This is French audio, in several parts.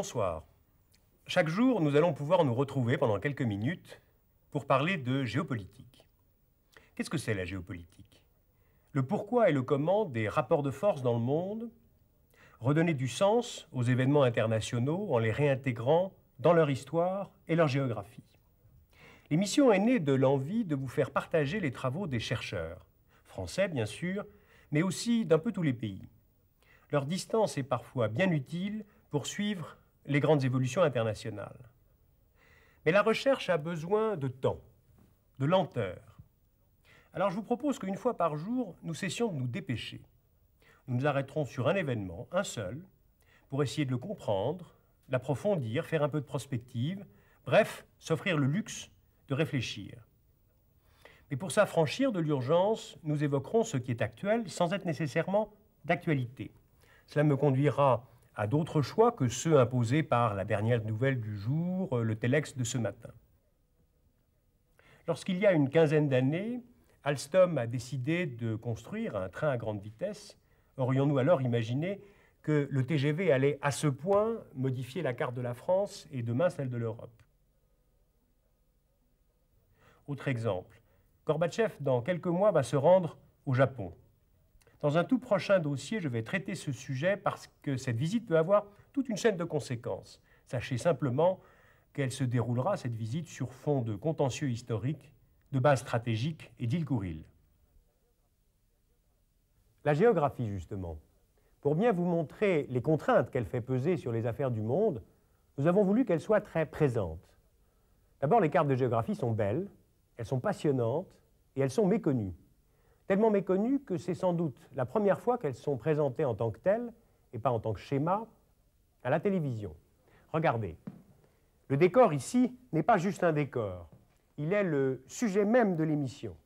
Bonsoir. Chaque jour, nous allons pouvoir nous retrouver pendant quelques minutes pour parler de géopolitique. Qu'est-ce que c'est la géopolitique Le pourquoi et le comment des rapports de force dans le monde, redonner du sens aux événements internationaux en les réintégrant dans leur histoire et leur géographie. L'émission est née de l'envie de vous faire partager les travaux des chercheurs, français bien sûr, mais aussi d'un peu tous les pays. Leur distance est parfois bien utile pour suivre les grandes évolutions internationales. Mais la recherche a besoin de temps, de lenteur. Alors je vous propose qu'une fois par jour, nous cessions de nous dépêcher. Nous nous arrêterons sur un événement, un seul, pour essayer de le comprendre, l'approfondir, faire un peu de prospective, bref, s'offrir le luxe de réfléchir. Mais pour s'affranchir de l'urgence, nous évoquerons ce qui est actuel sans être nécessairement d'actualité. Cela me conduira à d'autres choix que ceux imposés par la dernière nouvelle du jour, euh, le Telex de ce matin. Lorsqu'il y a une quinzaine d'années, Alstom a décidé de construire un train à grande vitesse, aurions-nous alors imaginé que le TGV allait à ce point modifier la carte de la France et demain celle de l'Europe Autre exemple, Gorbatchev, dans quelques mois, va se rendre au Japon dans un tout prochain dossier, je vais traiter ce sujet parce que cette visite peut avoir toute une chaîne de conséquences. Sachez simplement qu'elle se déroulera, cette visite, sur fond de contentieux historique, de base stratégique et d'îles couriles. La géographie, justement. Pour bien vous montrer les contraintes qu'elle fait peser sur les affaires du monde, nous avons voulu qu'elle soit très présente. D'abord, les cartes de géographie sont belles, elles sont passionnantes et elles sont méconnues tellement méconnues que c'est sans doute la première fois qu'elles sont présentées en tant que telles, et pas en tant que schéma, à la télévision. Regardez, le décor ici n'est pas juste un décor, il est le sujet même de l'émission.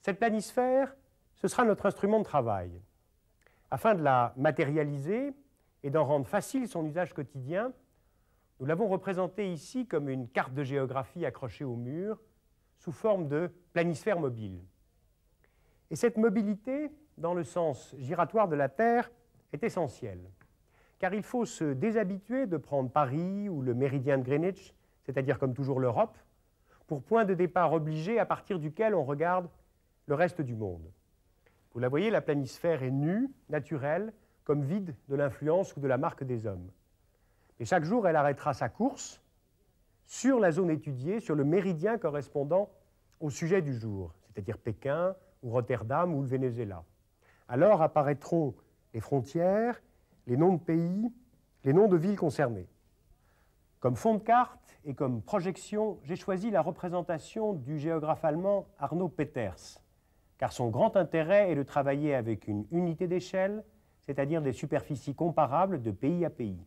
Cette planisphère, ce sera notre instrument de travail. Afin de la matérialiser et d'en rendre facile son usage quotidien, nous l'avons représentée ici comme une carte de géographie accrochée au mur sous forme de planisphère mobile. Et cette mobilité, dans le sens giratoire de la Terre, est essentielle, car il faut se déshabituer de prendre Paris ou le méridien de Greenwich, c'est-à-dire comme toujours l'Europe, pour point de départ obligé à partir duquel on regarde le reste du monde. Vous la voyez, la planisphère est nue, naturelle, comme vide de l'influence ou de la marque des hommes. Mais chaque jour, elle arrêtera sa course sur la zone étudiée, sur le méridien correspondant au sujet du jour, c'est-à-dire Pékin, ou Rotterdam ou le Venezuela. Alors apparaîtront les frontières, les noms de pays, les noms de villes concernées. Comme fond de carte et comme projection, j'ai choisi la représentation du géographe allemand Arnaud Peters, car son grand intérêt est de travailler avec une unité d'échelle, c'est-à-dire des superficies comparables de pays à pays.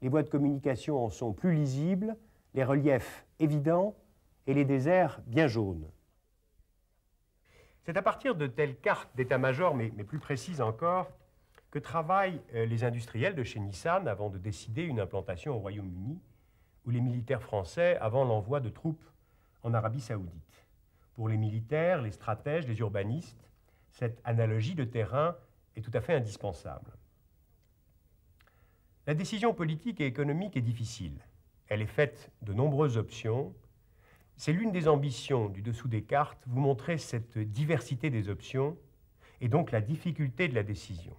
Les voies de communication en sont plus lisibles, les reliefs évidents et les déserts bien jaunes. C'est à partir de telles cartes d'état-major, mais, plus précises encore, que travaillent euh, les industriels de chez Nissan avant de décider une implantation au Royaume-Uni, ou les militaires français avant l'envoi de troupes en Arabie saoudite. Pour les militaires, les stratèges, les urbanistes, cette analogie de terrain est tout à fait indispensable. La décision politique et économique est difficile. Elle est faite de nombreuses options, c'est l'une des ambitions du dessous des cartes, vous montrer cette diversité des options et donc la difficulté de la décision.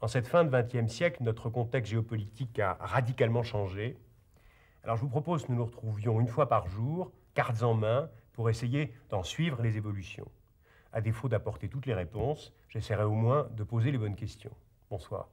En cette fin de XXe siècle, notre contexte géopolitique a radicalement changé. Alors je vous propose que nous nous retrouvions une fois par jour, cartes en main, pour essayer d'en suivre les évolutions. À défaut d'apporter toutes les réponses, j'essaierai au moins de poser les bonnes questions. Bonsoir.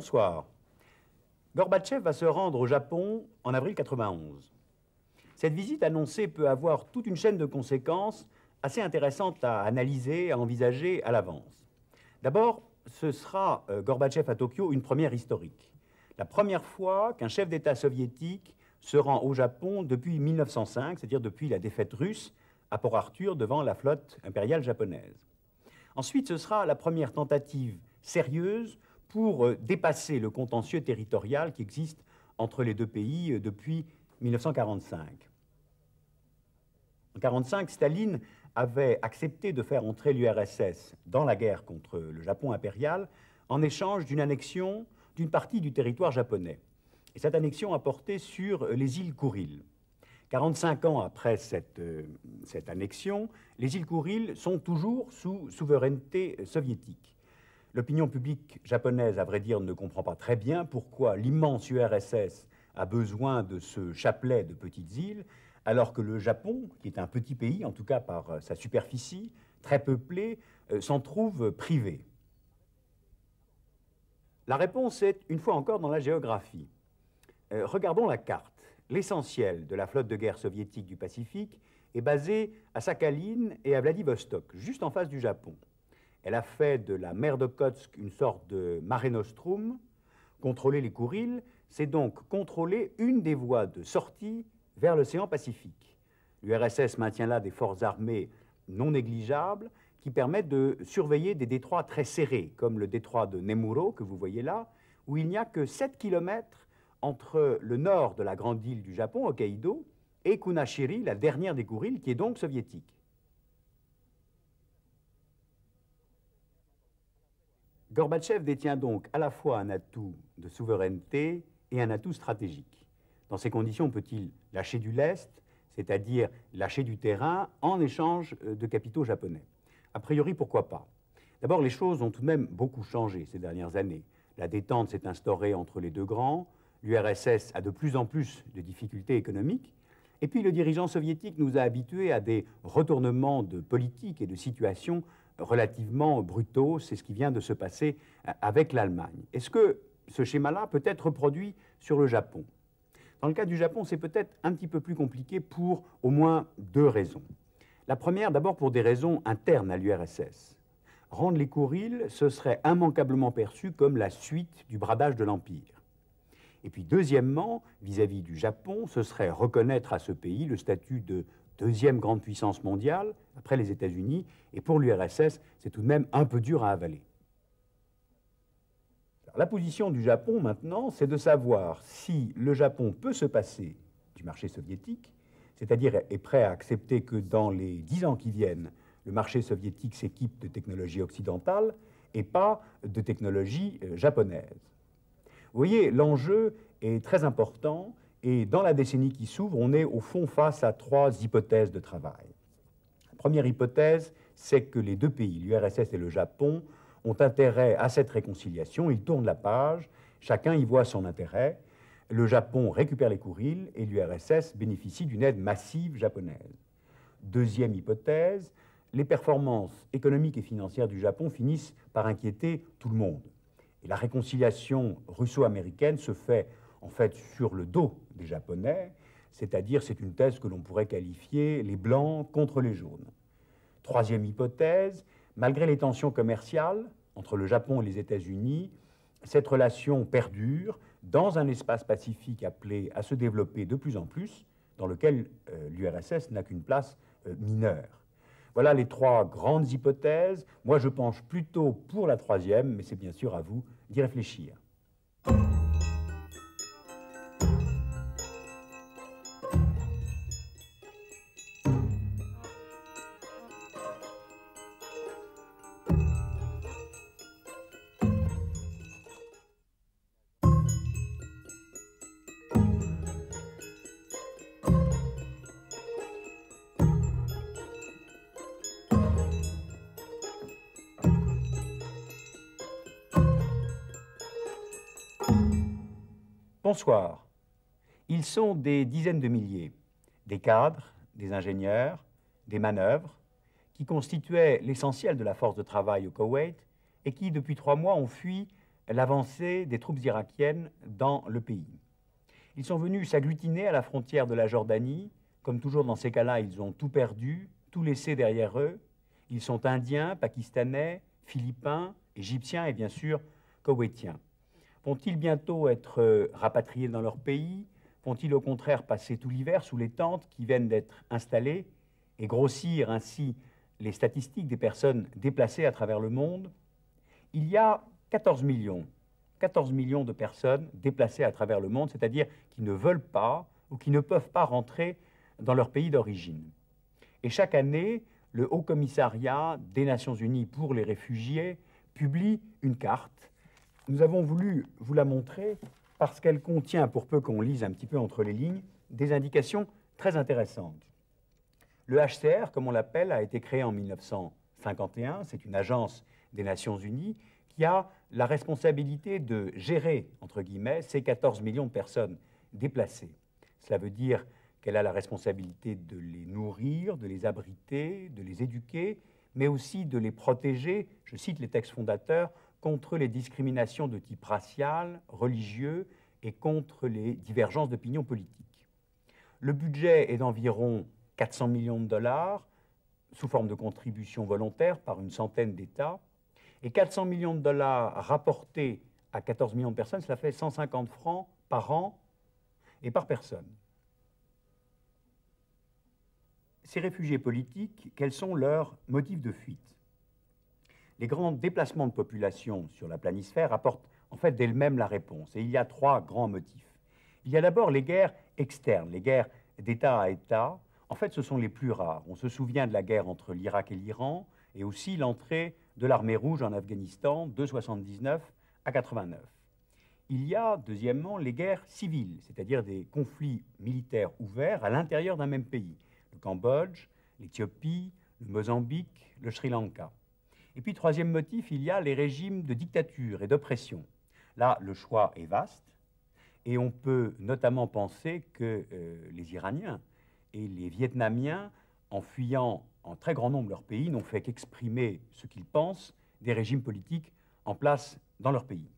Bonsoir. Gorbatchev va se rendre au Japon en avril 91. Cette visite annoncée peut avoir toute une chaîne de conséquences assez intéressantes à analyser, à envisager à l'avance. D'abord, ce sera euh, Gorbatchev à Tokyo une première historique. La première fois qu'un chef d'État soviétique se rend au Japon depuis 1905, c'est-à-dire depuis la défaite russe à Port-Arthur devant la flotte impériale japonaise. Ensuite, ce sera la première tentative sérieuse pour euh, dépasser le contentieux territorial qui existe entre les deux pays euh, depuis 1945. En 1945, Staline avait accepté de faire entrer l'URSS dans la guerre contre le Japon impérial en échange d'une annexion d'une partie du territoire japonais. Et cette annexion a porté sur euh, les îles Kuril. 45 ans après cette, annexion, les îles Kuril sont toujours sous souveraineté soviétique. L'opinion publique japonaise, à vrai dire, ne comprend pas très bien pourquoi l'immense URSS a besoin de ce chapelet de petites îles, alors que le Japon, qui est un petit pays, en tout cas par euh, sa superficie, très peuplé, euh, s'en trouve privé. La réponse est, une fois encore, dans la géographie. Euh, regardons la carte. L'essentiel de la flotte de guerre soviétique du Pacifique est basé à Sakhaline et à Vladivostok, juste en face du Japon. Elle a fait de la mer de Kotsk une sorte de mare nostrum. Contrôler les Kourils, c'est donc contrôler une des voies de sortie vers l'océan Pacifique. L'URSS maintient là des forces armées non négligeables qui permettent de surveiller des détroits très serrés, comme le détroit de Nemuro, que vous voyez là, où il n'y a que 7 km entre le nord de la grande île du Japon, Hokkaido, et Kunashiri, la dernière des Kourils, qui est donc soviétique. Gorbatchev détient donc à la fois un atout de souveraineté et un atout stratégique. Dans ces conditions, peut-il lâcher du lest, c'est-à-dire lâcher du terrain en échange euh, de capitaux japonais A priori, pourquoi pas D'abord, les choses ont tout de même beaucoup changé ces dernières années. La détente s'est instaurée entre les deux grands, l'URSS a de plus en plus de difficultés économiques, et puis le dirigeant soviétique nous a habitués à des retournements de politique et de situation relativement brutaux. C'est ce qui vient de se passer euh, avec l'Allemagne. Est-ce que ce schéma-là peut être reproduit sur le Japon Dans le cas du Japon, c'est peut-être un petit peu plus compliqué pour au moins deux raisons. La première, d'abord pour des raisons internes à l'URSS. Rendre les Kuriles, ce serait immanquablement perçu comme la suite du bradage de l'Empire. Et puis deuxièmement, vis à -vis du Japon, ce serait reconnaître à ce pays le statut de deuxième grande puissance mondiale, après les États-Unis, et pour l'URSS, c'est tout de même un peu dur à avaler. la position du Japon maintenant, c'est de savoir si le Japon peut se passer du marché soviétique, c'est-à-dire est prêt à accepter que dans les dix ans qui viennent, le marché soviétique s'équipe de technologies occidentales et pas de technologies euh, japonaises. Vous voyez, l'enjeu est très important et dans la décennie qui s'ouvre, on est au fond face à trois hypothèses de travail. La première hypothèse, c'est que les deux pays, l'URSS et le Japon, ont intérêt à cette réconciliation, ils tournent la page, chacun y voit son intérêt. Le Japon récupère les courils et l'URSS bénéficie d'une aide massive japonaise. Deuxième hypothèse, les performances économiques et financières du Japon finissent par inquiéter tout le monde. Et la réconciliation russo-américaine se fait en fait sur le dos des Japonais, c'est-à-dire c'est une thèse que l'on pourrait qualifier les blancs contre les jaunes. Troisième hypothèse, malgré les tensions commerciales entre le Japon et les États-Unis, cette relation perdure dans un espace pacifique appelé à se développer de plus en plus, dans lequel euh, l'URSS n'a qu'une place euh, mineure. Voilà les trois grandes hypothèses. Moi, je penche plutôt pour la troisième, mais c'est bien sûr à vous d'y réfléchir. Bonsoir. Ils sont des dizaines de milliers, des cadres, des ingénieurs, des manœuvres, qui constituaient l'essentiel de la force de travail au Koweït et qui, depuis trois mois, ont fui l'avancée des troupes irakiennes dans le pays. Ils sont venus s'agglutiner à la frontière de la Jordanie. Comme toujours dans ces cas-là, ils ont tout perdu, tout laissé derrière eux. Ils sont indiens, pakistanais, philippins, égyptiens et bien sûr koweïtiens. Vont-ils bientôt être euh, rapatriés dans leur pays Vont-ils au contraire passer tout l'hiver sous les tentes qui viennent d'être installées et grossir ainsi les statistiques des personnes déplacées à travers le monde Il y a 14 millions, 14 millions de personnes déplacées à travers le monde, c'est-à-dire qui ne veulent pas ou qui ne peuvent pas rentrer dans leur pays d'origine. Et chaque année, le Haut Commissariat des Nations Unies pour les réfugiés publie une carte nous avons voulu vous la montrer parce qu'elle contient, pour peu qu'on lise un petit peu entre les lignes, des indications très intéressantes. Le HCR, comme on l'appelle, a été créé en 1951. C'est une agence des Nations Unies qui a la responsabilité de gérer, entre guillemets, ces 14 millions de personnes déplacées. Cela veut dire qu'elle a la responsabilité de les nourrir, de les abriter, de les éduquer, mais aussi de les protéger, je cite les textes fondateurs, contre les discriminations de type racial, religieux et contre les divergences d'opinion politique. Le budget est d'environ 400 millions de dollars, sous forme de contributions volontaires par une centaine d'États, et 400 millions de dollars rapportés à 14 millions de personnes, cela fait 150 francs par an et par personne. Ces réfugiés politiques, quels sont leurs motifs de fuite les grands déplacements de population sur la planisphère apportent en fait d'elles-mêmes la réponse. Et il y a trois grands motifs. Il y a d'abord les guerres externes, les guerres d'État à État. En fait, ce sont les plus rares. On se souvient de la guerre entre l'Irak et l'Iran et aussi l'entrée de l'armée rouge en Afghanistan de 79 à 89. Il y a, deuxièmement, les guerres civiles, c'est-à-dire des conflits militaires ouverts à l'intérieur d'un même pays. Le Cambodge, l'Éthiopie, le Mozambique, le Sri Lanka. Et puis, troisième motif, il y a les régimes de dictature et d'oppression. Là, le choix est vaste. Et on peut notamment penser que euh, les Iraniens et les Vietnamiens, en fuyant en très grand nombre leur pays, n'ont fait qu'exprimer ce qu'ils pensent des régimes politiques en place dans leur pays.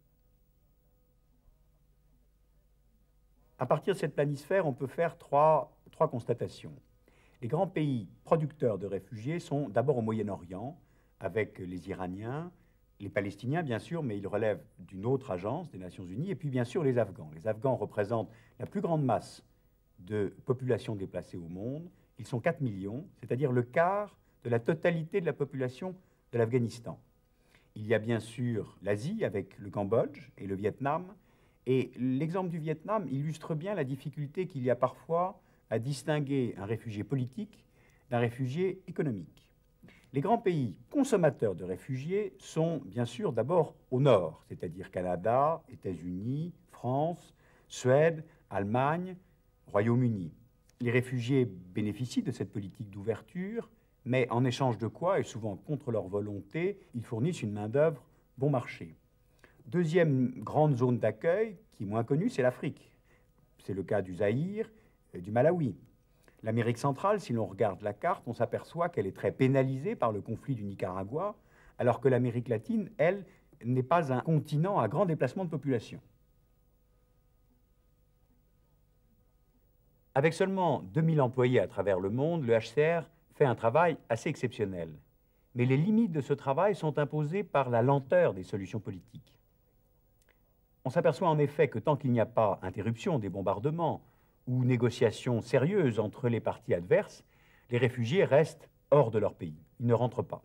À partir de cette planisphère, on peut faire trois, trois constatations. Les grands pays producteurs de réfugiés sont d'abord au Moyen-Orient, avec les Iraniens, les Palestiniens, bien sûr, mais ils relèvent d'une autre agence des Nations Unies, et puis bien sûr les Afghans. Les Afghans représentent la plus grande masse de population déplacée au monde. Ils sont 4 millions, c'est-à-dire le quart de la totalité de la population de l'Afghanistan. Il y a bien sûr l'Asie avec le Cambodge et le Vietnam. Et l'exemple du Vietnam illustre bien la difficulté qu'il y a parfois à distinguer un réfugié politique d'un réfugié économique. Les grands pays consommateurs de réfugiés sont bien sûr d'abord au nord, c'est-à-dire Canada, États-Unis, France, Suède, Allemagne, Royaume-Uni. Les réfugiés bénéficient de cette politique d'ouverture, mais en échange de quoi, et souvent contre leur volonté, ils fournissent une main-d'œuvre bon marché. Deuxième grande zone d'accueil, qui est moins connue, c'est l'Afrique. C'est le cas du Zaïre du Malawi. L'Amérique centrale, si l'on regarde la carte, on s'aperçoit qu'elle est très pénalisée par le conflit du Nicaragua, alors que l'Amérique latine, elle, n'est pas un continent à grand déplacement de population. Avec seulement 2000 employés à travers le monde, le HCR fait un travail assez exceptionnel. Mais les limites de ce travail sont imposées par la lenteur des solutions politiques. On s'aperçoit en effet que tant qu'il n'y a pas interruption des bombardements, ou négociations sérieuses entre les parties adverses, les réfugiés restent hors de leur pays. Ils ne rentrent pas.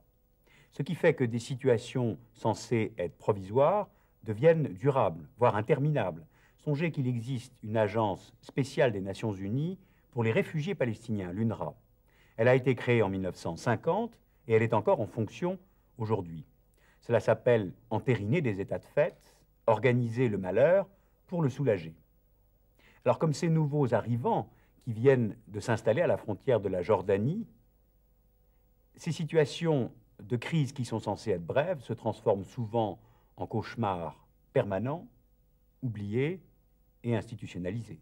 Ce qui fait que des situations censées être provisoires deviennent durables, voire interminables. Songez qu'il existe une agence spéciale des Nations Unies pour les réfugiés palestiniens, l'UNRWA. Elle a été créée en 1950 et elle est encore en fonction aujourd'hui. Cela s'appelle entériner des états de fait, organiser le malheur pour le soulager. Alors comme ces nouveaux arrivants qui viennent de s'installer à la frontière de la Jordanie, ces situations de crise qui sont censées être brèves se transforment souvent en cauchemars permanents, oubliés et institutionnalisés.